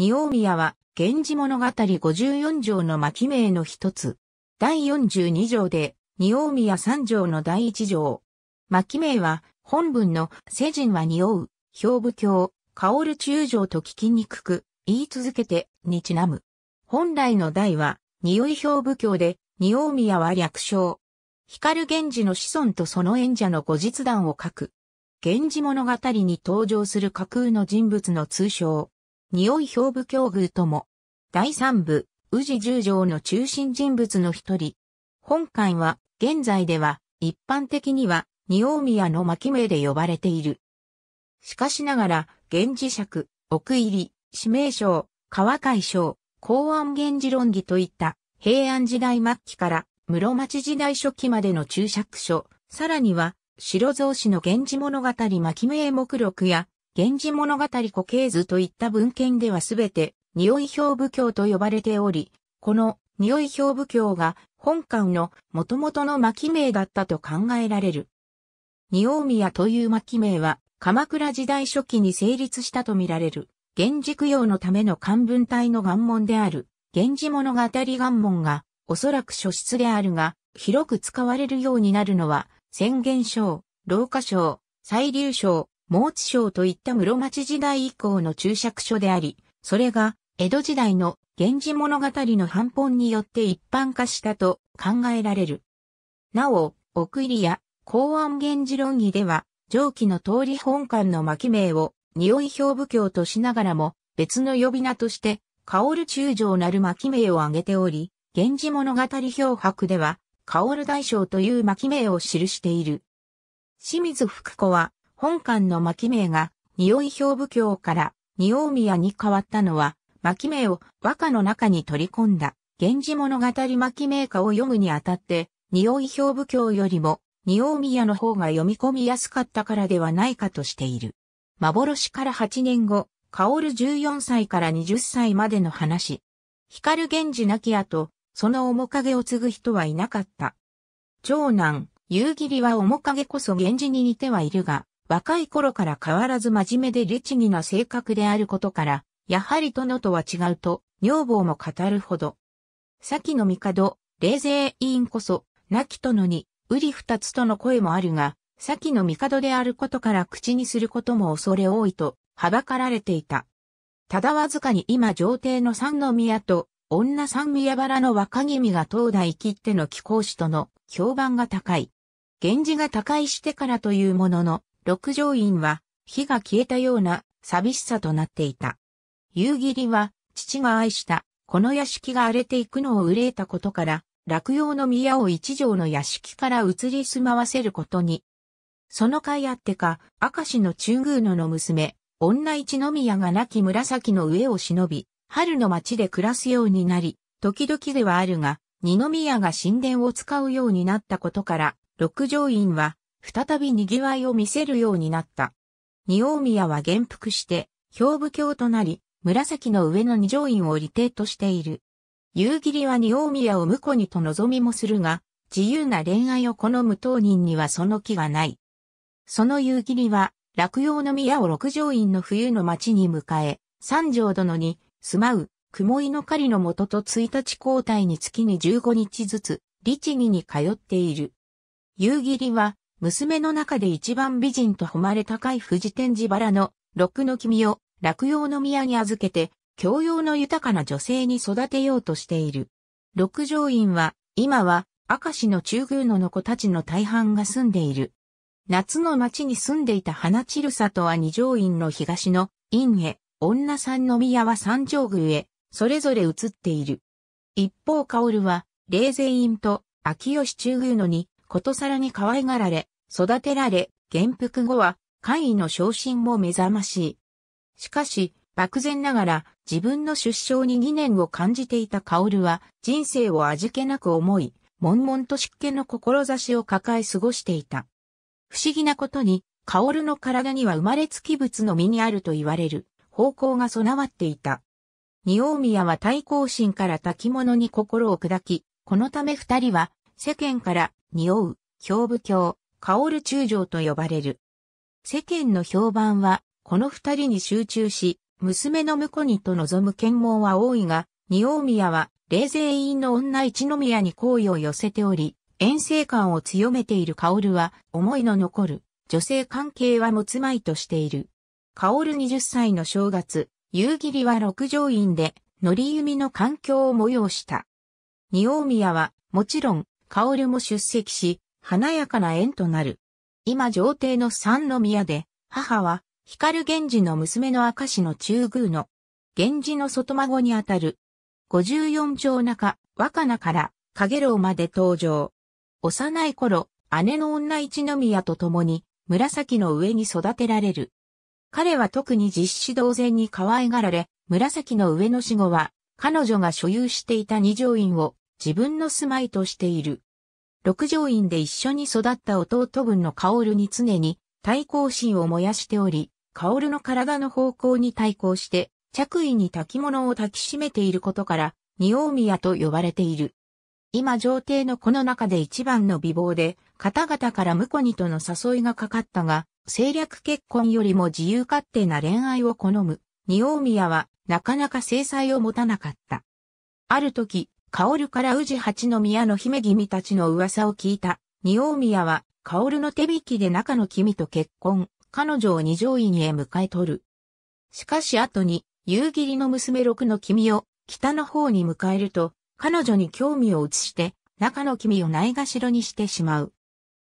二大宮は、源氏物語54条の巻名の一つ。第42条で、二大宮三条の第一条。巻名は、本文の、世人は仁王、兵部教、薫中条と聞きにくく、言い続けて、にちなむ。本来の題は、匂い兵部教で、二大宮は略称。光源氏の子孫とその演者の後日談を書く。源氏物語に登場する架空の人物の通称。匂い表部境遇とも、第三部、宇治十条の中心人物の一人。本館は、現在では、一般的には、匂王宮の巻名で呼ばれている。しかしながら、源氏尺、奥入り、指名称、川海賞、公安源氏論議といった平安時代末期から室町時代初期までの注釈書、さらには白蔵氏の源氏物語巻名目録や源氏物語固形図といった文献ではすべて、匂い表部教と呼ばれており、この匂い表部教が本館の元々の巻名だったと考えられる。仁王宮という巻名は、鎌倉時代初期に成立したとみられる、源氏供養のための漢文体の願文である、源氏物語願文が、おそらく書室であるが、広く使われるようになるのは、宣言書、老化書、再流書、盲地省といった室町時代以降の注釈書であり、それが江戸時代の源氏物語の反本によって一般化したと考えられる。なお、奥入や公安源氏論議では、上記の通り本館の巻名を匂い表部教としながらも、別の呼び名として、香る中将なる巻名を挙げており、源氏物語表白では、香る大将という巻名を記している。清水福子は、本館の巻名が、匂い兵部教から、匂宮に変わったのは、巻名を和歌の中に取り込んだ、源氏物語巻名歌を読むにあたって、匂い兵部教よりも、匂宮の方が読み込みやすかったからではないかとしている。幻から8年後、薫14歳から20歳までの話。光源氏亡き後、その面影を継ぐ人はいなかった。長男、夕霧は面影こそ源氏に似てはいるが、若い頃から変わらず真面目で律儀な性格であることから、やはり殿とは違うと、女房も語るほど。先の帝、冷勢委員こそ、亡き殿に、うり二つとの声もあるが、先の帝であることから口にすることも恐れ多いと、はばかられていた。ただわずかに今上帝の三宮と、女三宮原の若君が東大切っての貴公子との評判が高い。源氏が高いしてからというものの、六条院は火が消えたような寂しさとなっていた。夕霧は父が愛したこの屋敷が荒れていくのを憂えたことから落葉の宮を一条の屋敷から移り住まわせることに。その甲斐あってか、明石の中宮野の娘、女一宮が亡き紫の上を忍び、春の町で暮らすようになり、時々ではあるが、二宮が神殿を使うようになったことから、六条院は再び賑わいを見せるようになった。二王宮は元服して、兵部教となり、紫の上の二条院を利定としている。夕霧は二王宮を婿にと望みもするが、自由な恋愛を好む当人にはその気がない。その夕霧は、落葉の宮を六条院の冬の町に迎え、三条殿に、住まう、雲井の狩りのもとと一日交代に月に15日ずつ、律儀に通っている。夕霧は、娘の中で一番美人と誉れ高い富士天寺原の六の君を落葉の宮に預けて、教養の豊かな女性に育てようとしている。六条院は、今は、明石の中宮のの子たちの大半が住んでいる。夏の町に住んでいた花散る里は二条院の東の院へ、女三の宮は三条宮へ、それぞれ移っている。一方薫は、霊前院と秋吉中宮のに、ことさらに可愛がられ、育てられ、元服後は、官位の昇進も目覚ましい。しかし、漠然ながら自分の出生に疑念を感じていた薫は人生を味気なく思い、悶々と湿気の志を抱え過ごしていた。不思議なことに、薫の体には生まれつき物の身にあると言われる、方向が備わっていた。二大宮は対抗心から滝物に心を砕き、このため二人は世間から匂う、胸部教、ル中将と呼ばれる。世間の評判は、この二人に集中し、娘の婿にと望む剣門は多いが、二王宮は、霊勢院の女一宮に好意を寄せており、遠征感を強めているルは、思いの残る、女性関係は持つまいとしている。ル20歳の正月、夕霧は六条院で、乗り弓の環境を催した。二王宮は、もちろん、ルも出席し、華やかな縁となる。今上帝の三宮で、母は、光源氏の娘の明石の中宮の、源氏の外孫にあたる、54丁中、若菜から、影楼まで登場。幼い頃、姉の女一宮と共に、紫の上に育てられる。彼は特に実施同然に可愛がられ、紫の上の死後は、彼女が所有していた二条院を自分の住まいとしている。六条院で一緒に育った弟分の薫に常に対抗心を燃やしており、薫の体の方向に対抗して、着衣に焚き物を焚きしめていることから、二王宮と呼ばれている。今上帝のこの中で一番の美貌で、方々から婿にとの誘いがかかったが、政略結婚よりも自由勝手な恋愛を好む、二王宮はなかなか制裁を持たなかった。ある時、薫から宇治八宮の姫君たちの噂を聞いた、二王宮は、薫の手引きで中の君と結婚、彼女を二条院へ迎え取る。しかし後に、夕霧の娘六の君を、北の方に迎えると、彼女に興味を移して、中の君をないがしろにしてしまう。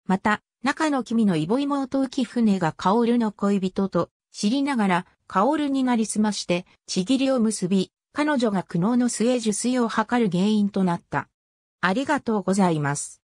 また、中の君のイボイモと浮船が薫の恋人と知りながら、薫になりすまして、ちぎりを結び、彼女が苦悩の末受水を図る原因となった。ありがとうございます。